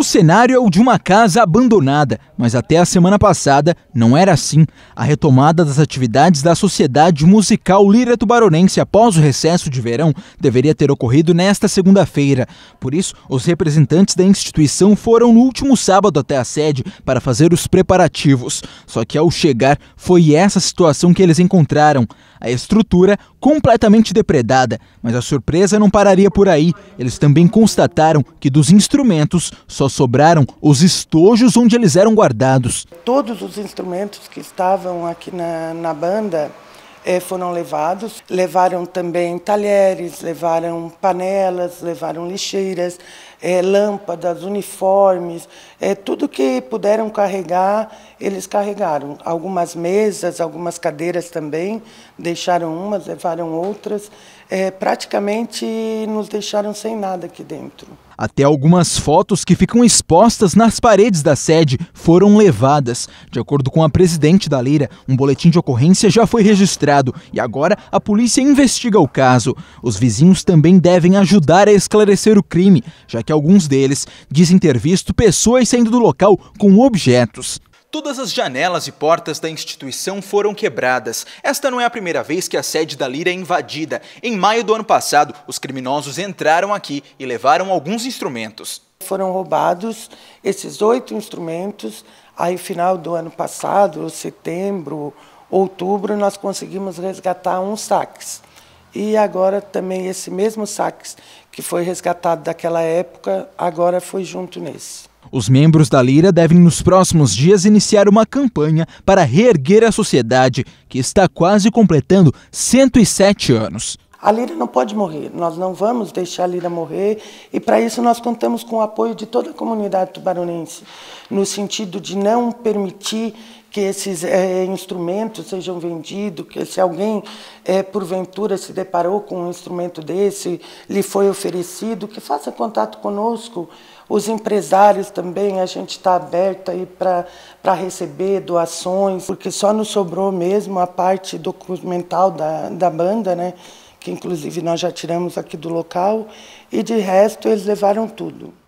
O cenário é o de uma casa abandonada, mas até a semana passada não era assim. A retomada das atividades da Sociedade Musical Lira Tubaronense após o recesso de verão deveria ter ocorrido nesta segunda-feira. Por isso, os representantes da instituição foram no último sábado até a sede para fazer os preparativos. Só que ao chegar, foi essa situação que eles encontraram. A estrutura completamente depredada, mas a surpresa não pararia por aí. Eles também constataram que dos instrumentos só sobraram os estojos onde eles eram guardados. Todos os instrumentos que estavam aqui na, na banda eh, foram levados. Levaram também talheres, levaram panelas, levaram lixeiras, eh, lâmpadas, uniformes, é tudo que puderam carregar eles carregaram algumas mesas, algumas cadeiras também, deixaram umas, levaram outras, é, praticamente nos deixaram sem nada aqui dentro. Até algumas fotos que ficam expostas nas paredes da sede foram levadas. De acordo com a presidente da Leira, um boletim de ocorrência já foi registrado e agora a polícia investiga o caso. Os vizinhos também devem ajudar a esclarecer o crime, já que alguns deles dizem ter visto pessoas saindo do local com objetos. Todas as janelas e portas da instituição foram quebradas. Esta não é a primeira vez que a sede da Lira é invadida. Em maio do ano passado, os criminosos entraram aqui e levaram alguns instrumentos. Foram roubados esses oito instrumentos. Aí, final do ano passado, setembro, outubro, nós conseguimos resgatar uns saques. E agora também esse mesmo sax que foi resgatado daquela época, agora foi junto nesse. Os membros da Lira devem nos próximos dias iniciar uma campanha para reerguer a sociedade, que está quase completando 107 anos. A Lira não pode morrer, nós não vamos deixar a Lira morrer e para isso nós contamos com o apoio de toda a comunidade tubaronense, no sentido de não permitir que esses é, instrumentos sejam vendidos, que se alguém é, porventura se deparou com um instrumento desse, lhe foi oferecido, que faça contato conosco. Os empresários também, a gente está aberto aí para receber doações, porque só nos sobrou mesmo a parte documental da, da banda, né? que inclusive nós já tiramos aqui do local, e de resto eles levaram tudo.